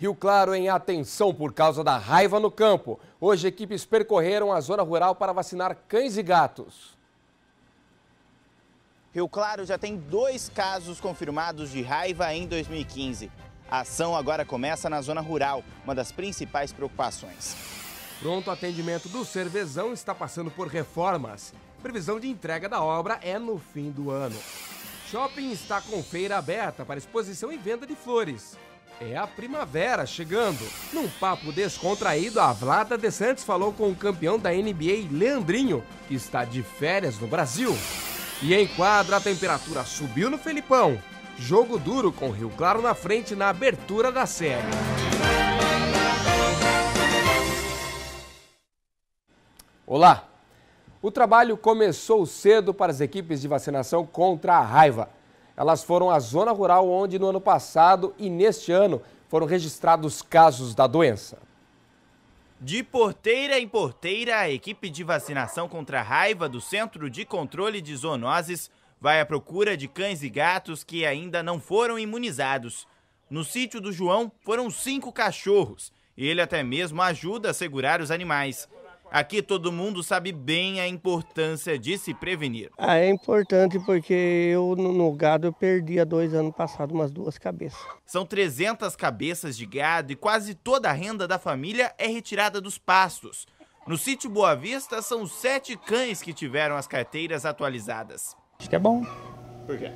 Rio Claro em atenção por causa da raiva no campo. Hoje, equipes percorreram a zona rural para vacinar cães e gatos. Rio Claro já tem dois casos confirmados de raiva em 2015. A ação agora começa na zona rural, uma das principais preocupações. Pronto atendimento do Cervezão está passando por reformas. Previsão de entrega da obra é no fim do ano. Shopping está com feira aberta para exposição e venda de flores. É a primavera chegando. Num papo descontraído, a Vlada De Santos falou com o campeão da NBA, Leandrinho, que está de férias no Brasil. E em quadra, a temperatura subiu no Felipão. Jogo duro com Rio Claro na frente na abertura da série. Olá! O trabalho começou cedo para as equipes de vacinação contra a raiva elas foram à zona rural onde no ano passado e neste ano foram registrados casos da doença. De porteira em porteira, a equipe de vacinação contra a raiva do Centro de Controle de Zoonoses vai à procura de cães e gatos que ainda não foram imunizados. No sítio do João foram cinco cachorros. Ele até mesmo ajuda a segurar os animais. Aqui todo mundo sabe bem a importância de se prevenir. Ah, é importante porque eu no gado eu perdi há dois anos passado umas duas cabeças. São 300 cabeças de gado e quase toda a renda da família é retirada dos pastos. No sítio Boa Vista são sete cães que tiveram as carteiras atualizadas. Acho que é bom. Por quê?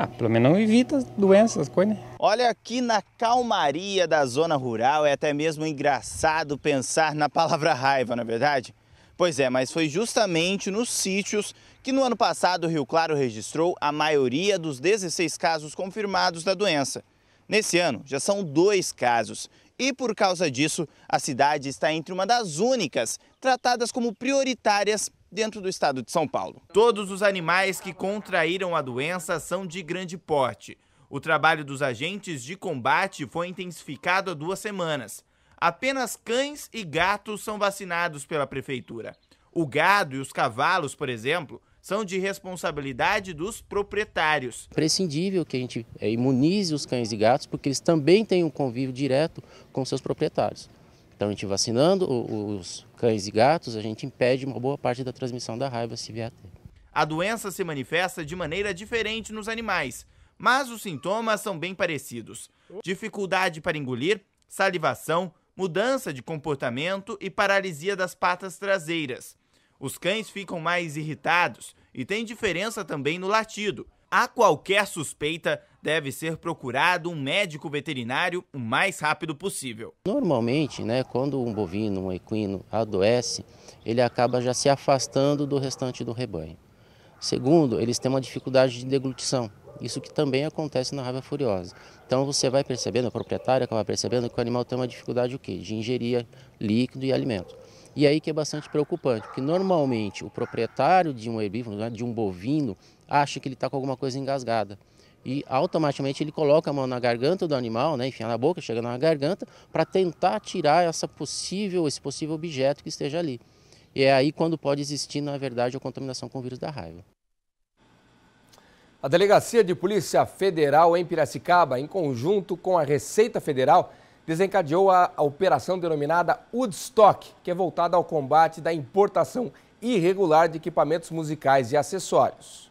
Ah, pelo menos não evita doenças, coisas, né? Olha, aqui na calmaria da zona rural é até mesmo engraçado pensar na palavra raiva, na é verdade? Pois é, mas foi justamente nos sítios que no ano passado o Rio Claro registrou a maioria dos 16 casos confirmados da doença. Nesse ano, já são dois casos. E por causa disso, a cidade está entre uma das únicas tratadas como prioritárias dentro do estado de São Paulo. Todos os animais que contraíram a doença são de grande porte. O trabalho dos agentes de combate foi intensificado há duas semanas. Apenas cães e gatos são vacinados pela prefeitura. O gado e os cavalos, por exemplo, são de responsabilidade dos proprietários. É Prescindível que a gente é, imunize os cães e gatos, porque eles também têm um convívio direto com seus proprietários. Então a gente vacinando os cães e gatos, a gente impede uma boa parte da transmissão da raiva se vier a ter. A doença se manifesta de maneira diferente nos animais, mas os sintomas são bem parecidos: dificuldade para engolir, salivação, mudança de comportamento e paralisia das patas traseiras. Os cães ficam mais irritados e tem diferença também no latido. há qualquer suspeita, deve ser procurado um médico veterinário o mais rápido possível. Normalmente, né, quando um bovino, um equino adoece, ele acaba já se afastando do restante do rebanho. Segundo, eles têm uma dificuldade de deglutição. Isso que também acontece na raiva furiosa. Então você vai percebendo, a proprietária acaba percebendo que o animal tem uma dificuldade o quê? de ingerir líquido e alimento. E aí que é bastante preocupante, porque normalmente o proprietário de um herbívoro, né, de um bovino, acha que ele está com alguma coisa engasgada e automaticamente ele coloca a mão na garganta do animal, né, na boca, chega na garganta, para tentar tirar essa possível, esse possível objeto que esteja ali. E é aí quando pode existir, na verdade, a contaminação com o vírus da raiva. A Delegacia de Polícia Federal em Piracicaba, em conjunto com a Receita Federal, desencadeou a, a operação denominada Woodstock, que é voltada ao combate da importação irregular de equipamentos musicais e acessórios.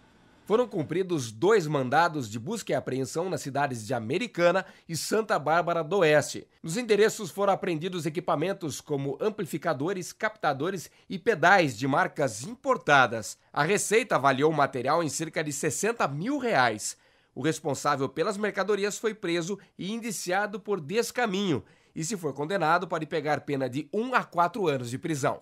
Foram cumpridos dois mandados de busca e apreensão nas cidades de Americana e Santa Bárbara do Oeste. Nos endereços foram apreendidos equipamentos como amplificadores, captadores e pedais de marcas importadas. A Receita avaliou o material em cerca de 60 mil reais. O responsável pelas mercadorias foi preso e indiciado por descaminho e se for condenado, pode pegar pena de 1 a 4 anos de prisão.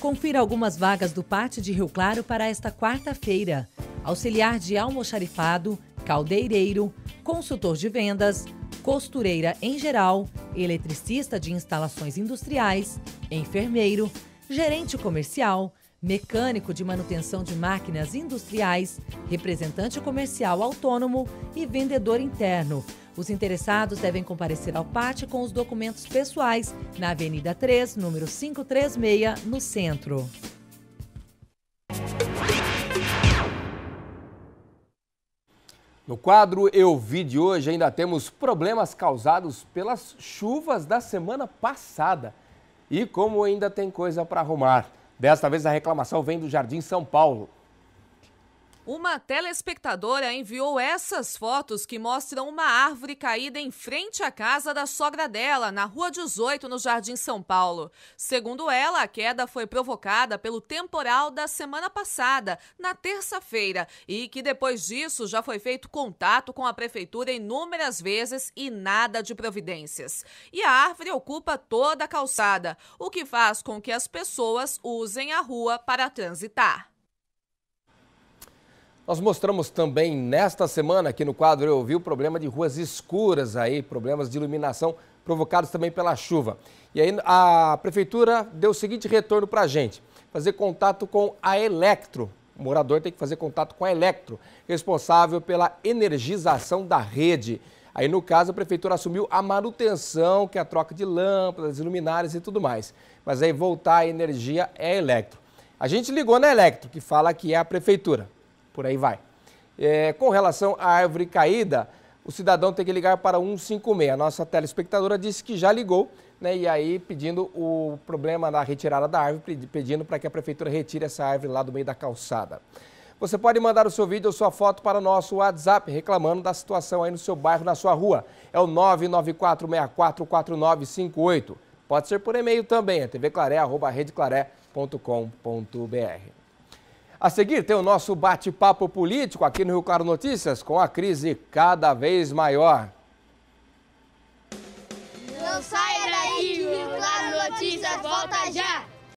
Confira algumas vagas do Pátio de Rio Claro para esta quarta-feira. Auxiliar de almoxarifado, caldeireiro, consultor de vendas, costureira em geral, eletricista de instalações industriais, enfermeiro, gerente comercial, mecânico de manutenção de máquinas industriais, representante comercial autônomo e vendedor interno. Os interessados devem comparecer ao PAT com os documentos pessoais na Avenida 3, número 536, no centro. No quadro Eu Vi de hoje, ainda temos problemas causados pelas chuvas da semana passada. E como ainda tem coisa para arrumar. Desta vez a reclamação vem do Jardim São Paulo. Uma telespectadora enviou essas fotos que mostram uma árvore caída em frente à casa da sogra dela, na Rua 18, no Jardim São Paulo. Segundo ela, a queda foi provocada pelo temporal da semana passada, na terça-feira, e que depois disso já foi feito contato com a prefeitura inúmeras vezes e nada de providências. E a árvore ocupa toda a calçada, o que faz com que as pessoas usem a rua para transitar. Nós mostramos também nesta semana aqui no quadro Eu Ouvi o problema de ruas escuras aí, problemas de iluminação provocados também pela chuva. E aí a prefeitura deu o seguinte retorno para a gente, fazer contato com a Electro. O morador tem que fazer contato com a Electro, responsável pela energização da rede. Aí, no caso, a prefeitura assumiu a manutenção, que é a troca de lâmpadas, luminárias e tudo mais. Mas aí voltar a energia é a Electro. A gente ligou na né, Electro, que fala que é a prefeitura por aí vai. É, com relação à árvore caída, o cidadão tem que ligar para 156. A nossa telespectadora disse que já ligou, né? E aí pedindo o problema da retirada da árvore, pedindo para que a prefeitura retire essa árvore lá do meio da calçada. Você pode mandar o seu vídeo ou sua foto para o nosso WhatsApp reclamando da situação aí no seu bairro, na sua rua. É o 994644958. Pode ser por e-mail também, é tvclaré.com.br. A seguir tem o nosso bate-papo político aqui no Rio Claro Notícias com a crise cada vez maior.